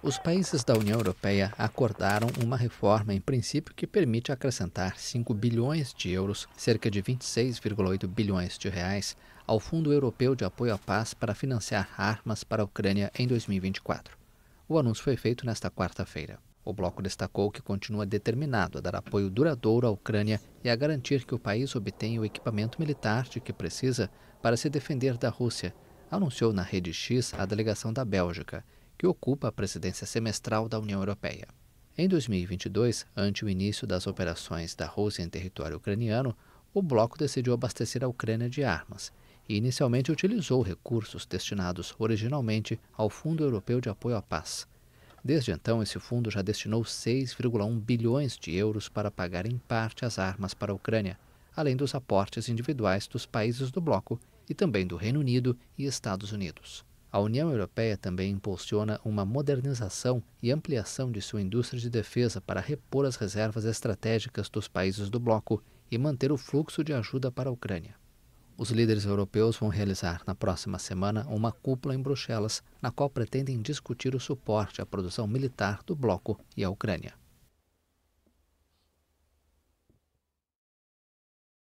Os países da União Europeia acordaram uma reforma em princípio que permite acrescentar 5 bilhões de euros, cerca de 26,8 bilhões de reais, ao Fundo Europeu de Apoio à Paz para financiar armas para a Ucrânia em 2024. O anúncio foi feito nesta quarta-feira. O bloco destacou que continua determinado a dar apoio duradouro à Ucrânia e a garantir que o país obtenha o equipamento militar de que precisa para se defender da Rússia, anunciou na Rede X a delegação da Bélgica que ocupa a presidência semestral da União Europeia. Em 2022, ante o início das operações da Rússia em território ucraniano, o bloco decidiu abastecer a Ucrânia de armas e inicialmente utilizou recursos destinados originalmente ao Fundo Europeu de Apoio à Paz. Desde então, esse fundo já destinou 6,1 bilhões de euros para pagar em parte as armas para a Ucrânia, além dos aportes individuais dos países do bloco e também do Reino Unido e Estados Unidos. A União Europeia também impulsiona uma modernização e ampliação de sua indústria de defesa para repor as reservas estratégicas dos países do bloco e manter o fluxo de ajuda para a Ucrânia. Os líderes europeus vão realizar na próxima semana uma cúpula em Bruxelas, na qual pretendem discutir o suporte à produção militar do bloco e à Ucrânia.